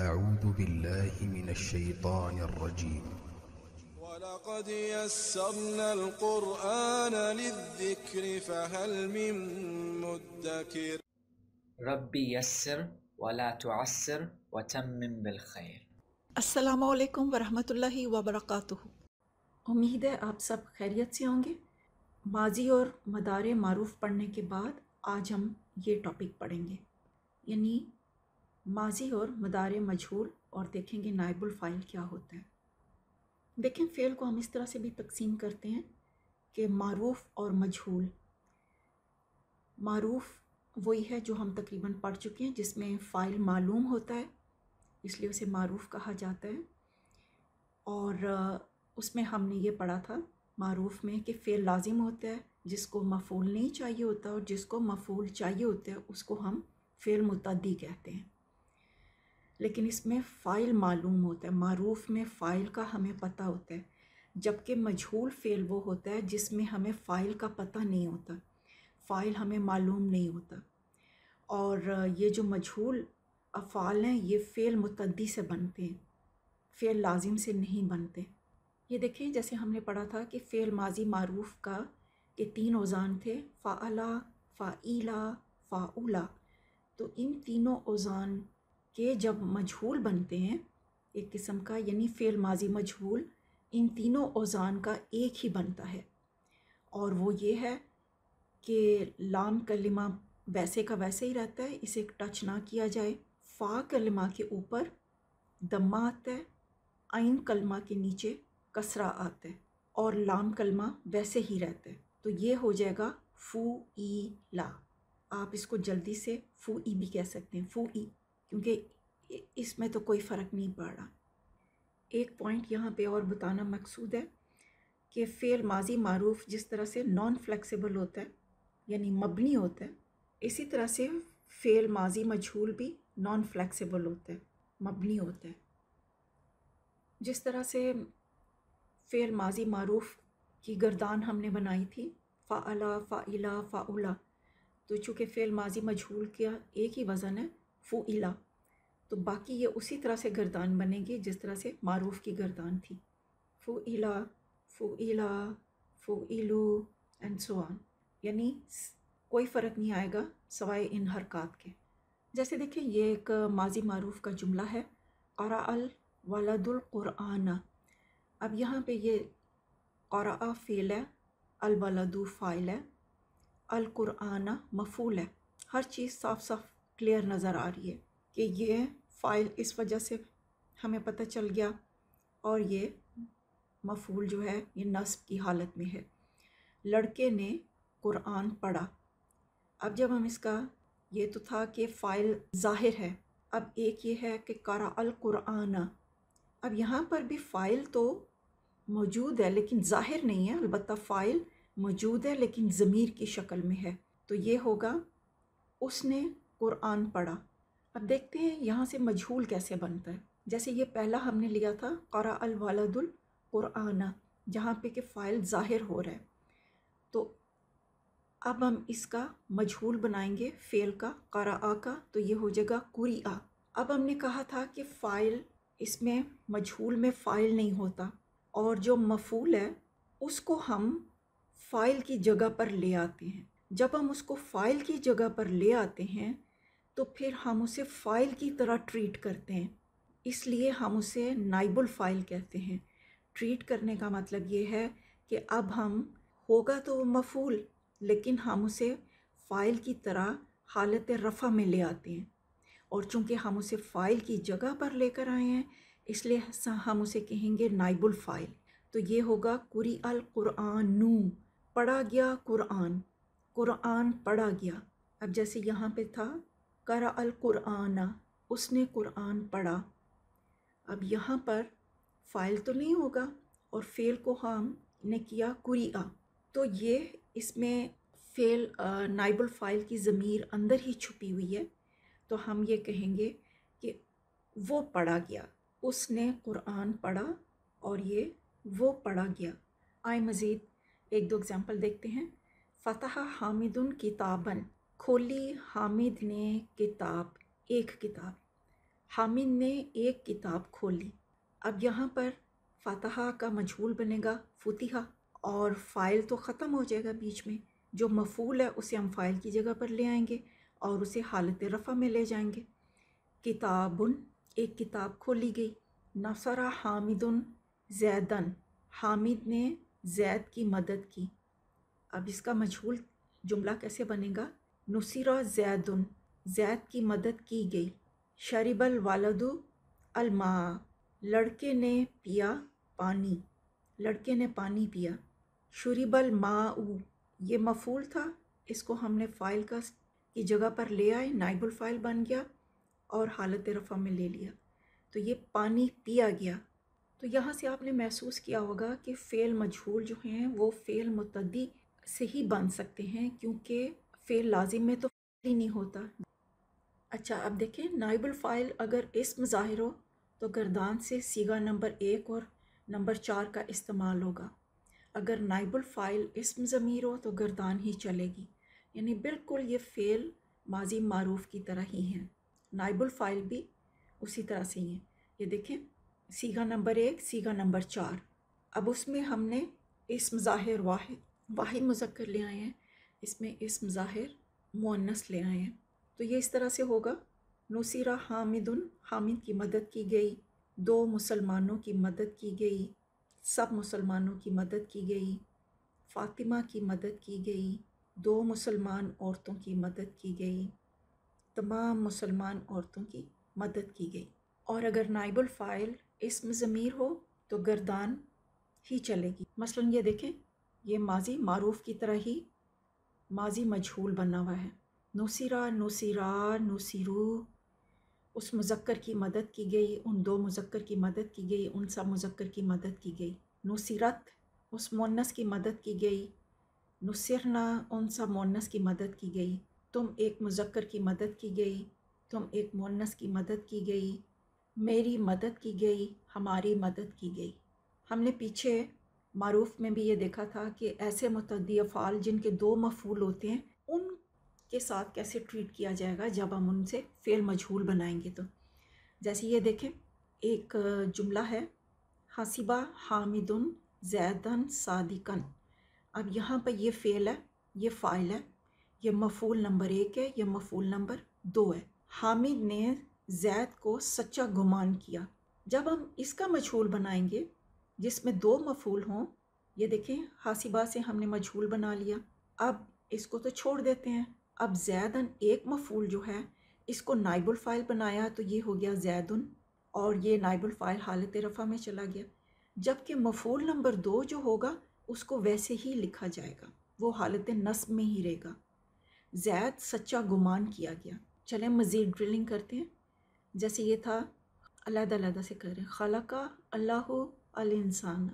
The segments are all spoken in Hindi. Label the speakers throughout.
Speaker 1: أعوذ بالله من الشيطان الرجيم ولقد يسرنا القرآن للذكر فهل من مدكر ربي يسر ولا تعسر وتمم بالخير السلام عليكم ورحمة الله وبركاته उम्मीद है आप सब खैरियत से होंगे माजी और मदार मारूफ पढ़ने के बाद आज हम ये टॉपिक पढ़ेंगे यानी माजी और मदार मजहूल और देखेंगे नायबुल फ़ाइल क्या होता है देखें फ़ेल को हम इस तरह से भी तकसीम करते हैं कि मरूफ़ और मजहूल मरूफ़ वही है जो हम तकरीबन पढ़ चुके हैं जिसमें फ़ाइल मालूम होता है इसलिए उसे मरूफ़ कहा जाता है और उसमें हमने ये पढ़ा था मरूफ़ में कि फ़ेल लाजिम होता है जिसको मफूल नहीं चाहिए होता और जिसको मफूल चाहिए होता है उसको हम फ़ेल मुतदी कहते हैं लेकिन इसमें फ़ाइल मालूम होता है मारूफ में फ़ाइल का हमें पता होता है जबकि मजहूल फ़ेल वो होता है जिसमें हमें फ़ाइल का पता नहीं होता फ़ाइल हमें मालूम नहीं होता और ये जो मजहूल अफ़ाल हैं ये फ़ेल मुतदी से बनते हैं फ़ेल लाजिम से नहीं बनते ये देखें जैसे हमने पढ़ा था कि फ़ेल माजी मारूफ का के तीन ओज़ान थे फ़ाला फ़ाइला फ़ाउला तो इन तीनों ओज़ान के जब मजहूल बनते हैं एक किस्म का यानी फ़ेल माजी मजहूल इन तीनों औजान का एक ही बनता है और वो ये है कि लाम कलिमा वैसे का वैसे ही रहता है इसे टच ना किया जाए फ़ा कलमा के ऊपर दम्मा आता है आइन कलमा के नीचे कसरा आता है और लाम कलमा वैसे ही रहता है तो ये हो जाएगा फ़ू ई ला आप इसको जल्दी से फ़ू ई भी कह सकते हैं फ़ू ई क्योंकि इसमें तो कोई फ़र्क नहीं पड़ रहा एक पॉइंट यहाँ पे और बताना मकसूद है कि फ़ेल माजी मरूफ जिस तरह से नॉन फ्लेक्सिबल होता है यानी मबनी होता है इसी तरह से फ़ेल माजी मजहूल भी नॉन फ्लेक्सिबल होता है मबनी होता है जिस तरह से फ़ेल माजी मरूफ की गर्दान हमने बनाई थी फ़ाला फ़ाला फ़ाउला तो चूँकि फ़ेल माजी मजहूल का एक ही वज़न है फूला तो बाकी ये उसी तरह से गर्दान बनेगी जिस तरह से मारूफ की गर्दान थी फ़ू इला फ़ू इला फ़ू एंड सो ऑन यानी कोई फ़र्क नहीं आएगा सवाए इन हरकत के जैसे देखिए ये एक माजी मारूफ का जुमला है करा अल वालदुल क़ुरान अब यहाँ पे ये करा फ़ेल है अल वालदु फ़ाइल है अल क़ुरान मफूल है हर चीज़ साफ साफ क्लियर नज़र आ रही है कि ये फ़ाइल इस वजह से हमें पता चल गया और ये मफूल जो है ये नस्ब की हालत में है लड़के ने कुरान पढ़ा अब जब हम इसका ये तो था कि फ़ाइल ज़ाहिर है अब एक ये है कि करा अल कुरान अब यहाँ पर भी फ़ाइल तो मौजूद है लेकिन ज़ाहिर नहीं है अलबत् फ़ाइल मौजूद है लेकिन ज़मीर की शक्ल में है तो ये होगा उसने कुरान पढ़ा अब हम्म। देखते हैं यहाँ से मजहूल कैसे बनता है जैसे ये पहला हमने लिया था करा अल वालदुल कुराना जहाँ पे कि फ़ाइल ज़ाहिर हो रहा है तो अब हम इसका मजहूल बनाएंगे फ़ेल का करा आ का तो ये हो जाएगा कुरी आ अब हमने कहा था कि फ़ाइल इसमें मजहूल में फ़ाइल नहीं होता और जो मफूल है उसको हम फ़ाइल की जगह पर ले आते हैं जब हम उसको फ़ाइल की जगह पर ले आते हैं तो फिर हम उसे फ़ाइल की तरह ट्रीट करते हैं इसलिए हम उसे नाइबुल फ़ाइल कहते हैं ट्रीट करने का मतलब ये है कि अब हम होगा तो मफूल लेकिन हम उसे फ़ाइल की तरह हालत रफ़ा में ले आते हैं और चूँकि हम उसे फ़ाइल की जगह पर लेकर आए हैं इसलिए हम उसे कहेंगे नाइबुल फ़ाइल तो ये होगा कुरी अल कुरानू पढ़ा गया कुरान कुरान पढ़ा गया अब जैसे यहाँ पे था करा अल कुराना उसने कुरान पढ़ा अब यहाँ पर फ़ाइल तो नहीं होगा और फ़ेल को हम ने किया कुरिया तो ये इसमें फ़ेल नाइबल फ़ाइल की ज़मीर अंदर ही छुपी हुई है तो हम ये कहेंगे कि वो पढ़ा गया उसने कुरान पढ़ा और ये वो पढ़ा गया आए मज़ीद एक दो एग्ज़ाम्पल देखते हैं फ़तः हामिदुन किताबन खोली हामिद ने किताब एक किताब हामिद ने एक किताब खोली अब यहाँ पर फातहा का मजहूल बनेगा फुतिहा और फ़ाइल तो ख़त्म हो जाएगा बीच में जो मफूल है उसे हम फ़ाइल की जगह पर ले आएंगे और उसे हालत रफ़ा में ले जाएंगे किताबन एक किताब खोली गई नसरा हामिदन जैदन हामिद ने जैद की मदद की अब इसका मजहूल जुमला कैसे बनेगा नसरा ज़ैदन ज़ैद की मदद की गई शरीबल वालदु अलमा लड़के ने पिया पानी लड़के ने पानी पिया शुरीबल माऊ ये मफूल था इसको हमने फ़ाइल का की जगह पर ले आए नाइबुल फ़ाइल बन गया और हालत रफ़ा में ले लिया तो ये पानी पिया गया तो यहाँ से आपने महसूस किया होगा कि फ़ेल मजहूल जो हैं वो फ़ेल मतदी से ही बन सकते हैं क्योंकि फ़ेल लाजिम में तो ही नहीं होता अच्छा अब देखें नाइबल फ़ाइल अगर इसम ज़ाहिर हो तो गर्दान से सीगा नंबर एक और नंबर चार का इस्तेमाल होगा अगर नाइबल फ़ाइल इसम ज़मीर हो तो गर्दान ही चलेगी यानी बिल्कुल ये फ़ेल माजी मारूफ की तरह ही हैं नाइबल फ़ाइल भी उसी तरह से ही हैं ये देखें सीगा नंबर एक सीगा नंबर चार अब उसमें हमने इसम ज़ाहिर वाहिद वाहिद मुजक्र ले आए हैं इसमें इसम ज़ाहिर मुनस ले आए हैं तो ये इस तरह से होगा नुसरा हामिद हामिद की मदद की गई दो मुसलमानों की मदद की गई सब मुसलमानों की मदद की गई फ़ातिमा की मदद की गई दो मुसलमान औरतों की मदद की गई तमाम मुसलमान औरतों की मदद की गई और अगर नाइबुल फ़ाइल इसम ज़मीर हो तो गर्दान ही चलेगी मसलन ये देखें ये माजी मारूफ़ की तरह ही माजी मजहूल बना हुआ है नोसिरा नोसिरा नोसिरू उस मुजक्कर की मदद की गई उन दो मुजक्कर की मदद की गई उन सब मुजक्कर की मदद की गई नुसरत उस मोनस की मदद की गई नुसरना उन सब मोनस की मदद की गई तुम एक मुजक्कर की मदद की गई तुम एक मोनस की मदद की गई मेरी मदद की गई हमारी मदद की गई हमने पीछे मरूफ में भी ये देखा था कि ऐसे मतदी अफ़ाल जिनके दो मफूल होते हैं उनके साथ कैसे ट्रीट किया जाएगा जब हम उनसे फ़ेल मजहूल बनाएंगे तो जैसे ये देखें एक जुमला है हसीबा हामिदन जैदन सादिकन अब यहाँ पर ये फ़ेल है ये फ़ाइल है ये मफूल नंबर एक है ये मफूल नंबर दो है हामिद ने जैद को सच्चा गुमान किया जब हम इसका मशहूल बनाएंगे जिसमें दो मफूल हों ये देखें हासीबा से हमने मजहूल बना लिया अब इसको तो छोड़ देते हैं अब जैदन एक मफूल जो है इसको नाइबुल फ़ाइल बनाया तो ये हो गया जैदन और ये नाइबुल फ़ाइल हालत रफ़ा में चला गया जबकि मफूल नंबर दो जो होगा उसको वैसे ही लिखा जाएगा वो हालत नस्ब में ही रहेगा जैद सच्चा गुमान किया गया चलें मज़ीद ड्रिलिंग करते हैं जैसे ये था अलग-अलग से करें खला का अल्लाह अल इंसान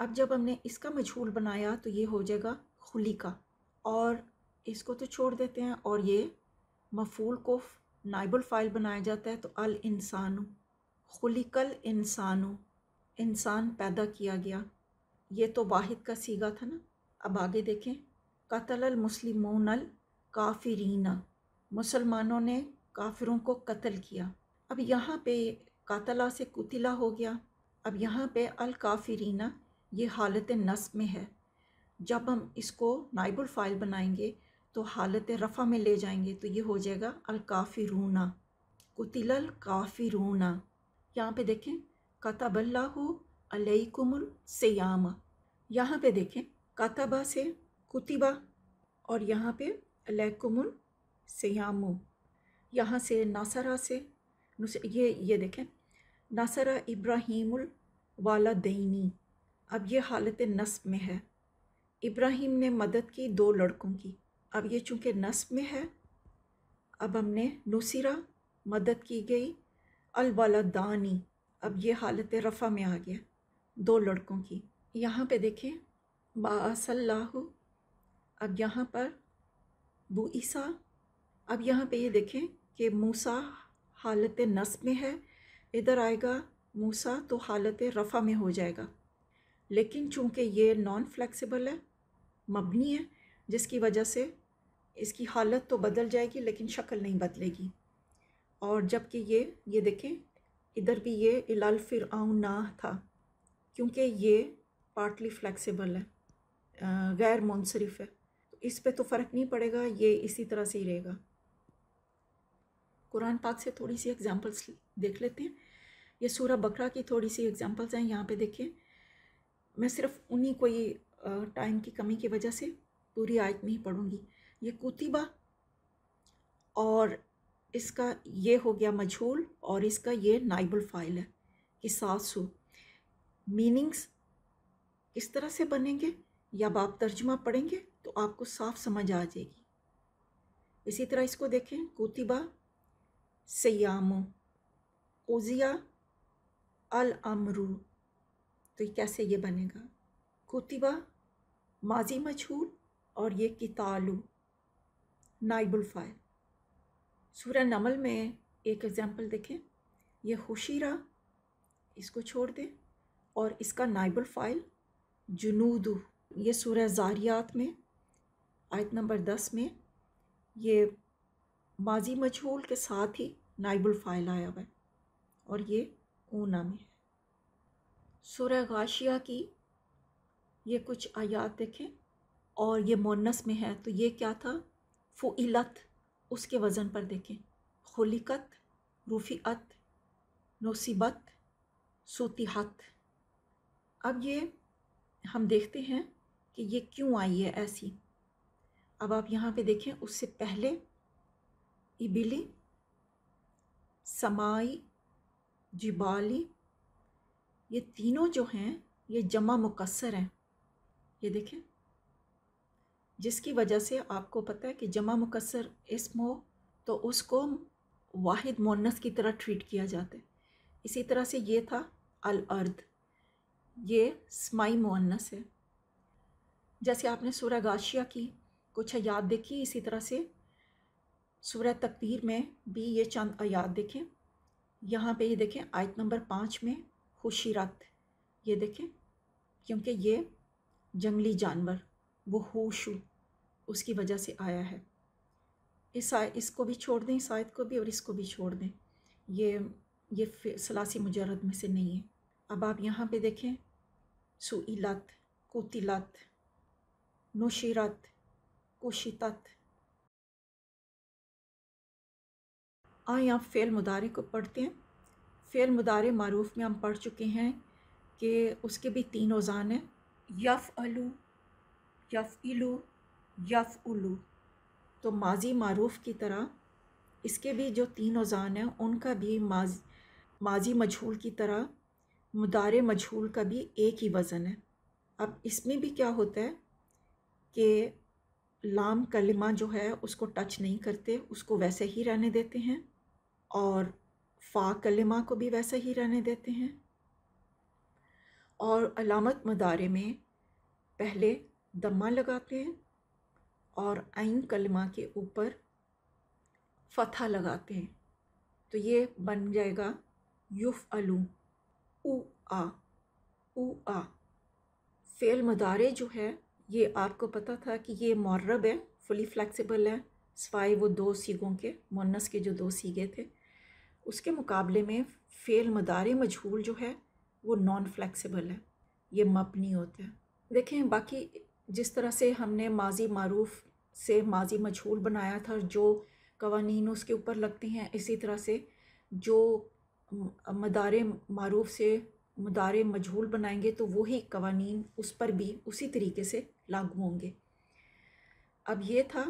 Speaker 1: अब जब हमने इसका मजहूल बनाया तो ये हो जाएगा खुली का और इसको तो छोड़ देते हैं और ये मफूल को नाइबल फ़ाइल बनाया जाता है तो अल इंसानु खुलिकल इंसानु इंसान पैदा किया गया ये तो वाहिद का सीगा था ना अब आगे देखें कतल मुस्लिमोनल काफिरीना मुसलमानों ने काफिरों को कत्ल किया अब यहाँ पे कातला से कुतिला हो गया अब यहाँ पे अल काफ़रीना ये हालत नस्ब में है जब हम इसको नाइबुल फ़ाइल बनाएंगे तो हालत रफ़ा में ले जाएंगे तो ये हो जाएगा अल अल काफ़ी रूना यहाँ पर देखें कतबल्लाहु अलैकुमुल सयाम यहाँ पे देखें कतबा से कुतिबा और यहाँ पे अलैकुमुल सयामु यहाँ से नासरा से ये ये देखें नासरा इब्राहीमुल वाला दईनी अब ये हालत नस्ब में है इब्राहिम ने मदद की दो लड़कों की अब ये चूँकि नस्ब में है अब हमने नुसरा मदद की गई अलवालदानी अब ये हालत रफ़ा में आ गया दो लड़कों की यहाँ पे देखें बासल्लाहु अब यहाँ पर बूसा अब यहाँ पे ये देखें कि मूसा हालत नस्ब में है इधर आएगा मूसा तो हालत रफ़ा में हो जाएगा लेकिन चूंकि ये नॉन फ्लेक्सिबल है मबनी है जिसकी वजह से इसकी हालत तो बदल जाएगी लेकिन शक्ल नहीं बदलेगी और जबकि ये ये देखें इधर भी ये इलाल फिर ना था क्योंकि ये पार्टली फ्लेक्सिबल है गैर मुनसरफ है तो इस पे तो फ़र्क नहीं पड़ेगा ये इसी तरह से ही रहेगा कुरान पाक से थोड़ी सी एग्ज़ाम्पल्स देख लेते हैं ये सूरह बकरा की थोड़ी सी एग्जांपल्स हैं यहाँ पे देखिए मैं सिर्फ उन्हीं को ये टाइम की कमी की वजह से पूरी आयत नहीं पढ़ूँगी ये कुतिबा और इसका ये हो गया मजहूल और इसका ये नाइबल फाइल है कि सासु मीनिंग्स इस तरह से बनेंगे या आप तर्जमा पढ़ेंगे तो आपको साफ समझ आ जाएगी इसी तरह इसको देखें कुतिबा सयामो ओजिया अल अमरू तो ये कैसे ये बनेगा कुतिबा माजी मछूर और ये कितालू नाइबुलफ़ाइल सूर नमल में एक एग्ज़ाम्पल देखें ये खुशीरा इसको छोड़ दें और इसका नाइबुल फ़ाइल जुनूदू ये सूर ज़ारियात में आयत नंबर दस में ये माजी मछूल के साथ ही नाइबुल फ़ाइल आया हुआ है और ये ऊना में सूर्य गाशिया की ये कुछ आयात देखें और ये मोनस में है तो ये क्या था फ़ुइलत उसके वज़न पर देखें खुलिकत रूफ़ीत नसीबत सूतिहत अब ये हम देखते हैं कि ये क्यों आई है ऐसी अब आप यहाँ पे देखें उससे पहले इबिली समाई जिबाली ये तीनों जो हैं ये जमा मुकसर हैं ये देखें जिसकी वजह से आपको पता है कि जमा मुकसर इसम हो तो उसको वाहिद मोनस की तरह ट्रीट किया जाता है इसी तरह से ये था अल अर्द ये स्माई मोनस है जैसे आपने सूर्य गाशिया की कुछ याद देखी इसी तरह से सूर्य तकदीर में भी ये चंद आयात देखें यहाँ पे ये देखें आयत नंबर पाँच में खुशी होशिरत ये देखें क्योंकि ये जंगली जानवर वो होशु उसकी वजह से आया है इस आय इसको भी छोड़ दें इस आयत को भी और इसको भी छोड़ दें ये ये सलासी मुजरद में से नहीं है अब आप यहाँ पे देखें सुइलत कोतिलत नोशिरत कोशितत आए आप फ़ेल मुदारे को पढ़ते हैं फ़ेल मुदारे मरूफ में हम पढ़ चुके हैं कि उसके भी तीन औज़ान हैं यफ़ अलू यफ़ इलू यफ़ उलू तो माजी मरूफ की तरह इसके भी जो तीन औज़ान हैं उनका भी माज माजी मजहूल की तरह मुदारे मजहूल का भी एक ही वज़न है अब इसमें भी क्या होता है कि लाम कलिमा जो है उसको टच नहीं करते उसको वैसे ही रहने देते हैं और फ़ा कलमा को भी वैसा ही रहने देते हैं और अलामत मदारे में पहले दम्मा लगाते हैं और आइन कलमा के ऊपर फतह लगाते हैं तो ये बन जाएगा युफ अलू उ आ उ आ फेल मदारे जो है ये आपको पता था कि ये मौरब है फुली फ्लैक्सीबल है सफाई वो दो सीगों के मुन्नस के जो दो सीगे थे उसके मुकाबले में फ़ेल मदार मजहूल जो है वो नॉन फ्लैक्सीबल है ये मप होता है देखें बाकी जिस तरह से हमने माजी मरूफ से माजी मजहूल बनाया था जो कवानी उसके ऊपर लगते हैं इसी तरह से जो मदार मरूफ से मदार मजहूल बनाएंगे तो वही कवानी उस पर भी उसी तरीके से लागू होंगे अब ये था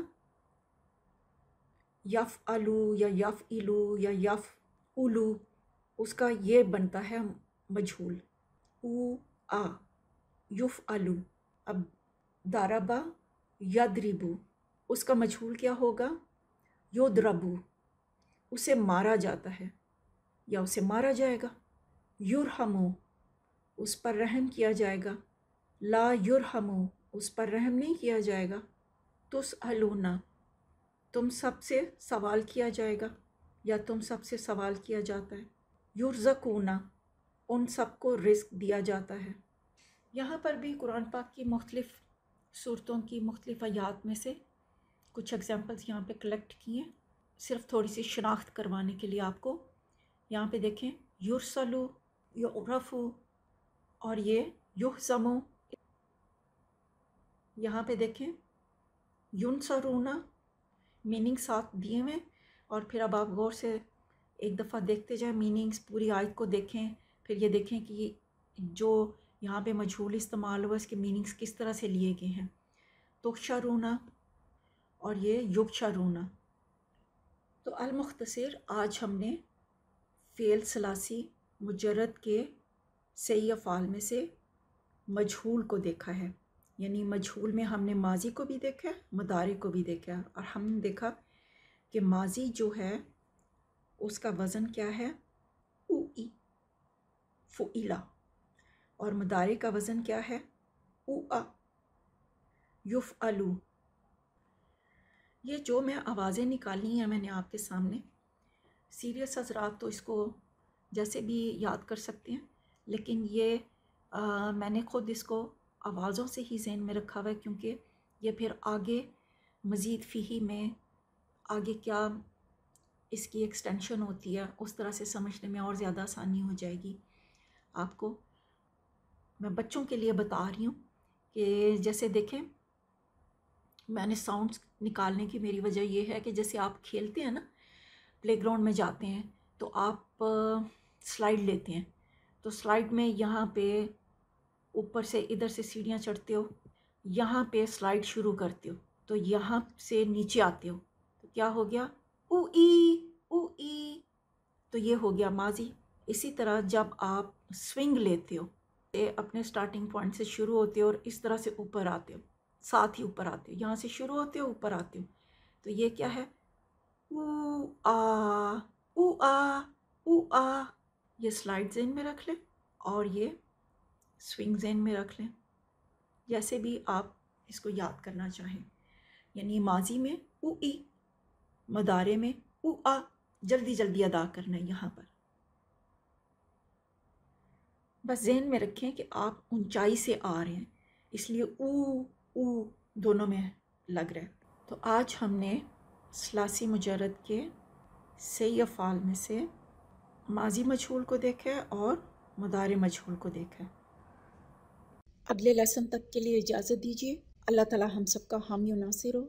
Speaker 1: यफ़ अलू या यफ़ इलू या यफ़ उलू उसका ये बनता है मजहूल ऊ आ युफ आलू अब दारबा यद्रिबू उसका मजहूल क्या होगा योद्रबू उसे मारा जाता है या उसे मारा जाएगा युरहमो उस पर रहम किया जाएगा ला युरहमो उस पर रहम नहीं किया जाएगा तुस अलूना तुम सबसे सवाल किया जाएगा या तुम सब से सवाल किया जाता है युर्जकूना उन सबको रिस्क दिया जाता है यहाँ पर भी कुरान पाक की मुख्तलिफ़ सूरतों की मुख्तलिफ आयात में से कुछ एग्जांपल्स यहाँ पे कलेक्ट किए सिर्फ थोड़ी सी शनाख्त करवाने के लिए आपको यहाँ पे देखें युरसलु यफ़ु और ये युहजमो यहाँ पे देखें युनसरूना मीनिंग साथ दिए हुए और फिर अब आप गौर से एक दफ़ा देखते जाएं मीनिंग्स पूरी आयत को देखें फिर ये देखें कि जो यहाँ पे मजहूल इस्तेमाल हुआ इसके मीनिंग्स किस तरह से लिए गए हैं तुक्षा रूना और ये युक्षा रूना तो अलमुख्तसर आज हमने फ़ेल सलासी मुजरद के सही अफ़ाल में से मजहूल को देखा है यानी मजहूल में हमने माजी को भी देखा मदारे को भी देखा और हमने देखा कि माजी जो है उसका वज़न क्या है ऊ ई फ़ुला और मदारे का वज़न क्या है ऊ आ युफ अलू ये जो मैं आवाज़ें निकाली हैं मैंने आपके सामने सीरियस हजरात तो इसको जैसे भी याद कर सकते हैं लेकिन ये आ, मैंने ख़ुद इसको आवाज़ों से ही जहन में रखा हुआ है क्योंकि ये फिर आगे मज़ीद फ़ी में आगे क्या इसकी एक्सटेंशन होती है उस तरह से समझने में और ज़्यादा आसानी हो जाएगी आपको मैं बच्चों के लिए बता रही हूँ कि जैसे देखें मैंने साउंड्स निकालने की मेरी वजह यह है कि जैसे आप खेलते हैं ना प्लेग्राउंड में जाते हैं तो आप स्लाइड लेते हैं तो स्लाइड में यहाँ पे ऊपर से इधर से सीढ़ियाँ चढ़ते हो यहाँ पे स्लाइड शुरू करते हो तो यहाँ से नीचे आते हो क्या हो गया ऊ ई ऊ ई तो ये हो गया माजी इसी तरह जब आप स्विंग लेते हो ये अपने स्टार्टिंग पॉइंट से शुरू होते हो और इस तरह से ऊपर आते हो साथ ही ऊपर आते हो यहाँ से शुरू होते हो ऊपर आते हो तो ये क्या है उ आ उ आ ऊ आ ये स्लाइड जेन में रख लें और ये स्विंग जेन में रख लें जैसे भी आप इसको याद करना चाहें यानी माजी में ऊ ई मदारे में उ आ जल्दी जल्दी अदा करना है यहाँ पर बस जहन में रखें कि आप ऊंचाई से आ रहे हैं इसलिए ऊ ऊ दोनों में लग रहा है तो आज हमने सलासी मुजरद के सही अफ़ाल में से माजी मछूल को देखा है और मदार मछूल को देखा है अगले लेसन तक के लिए इजाज़त दीजिए अल्लाह ताला हम सबका हामी नासिर हो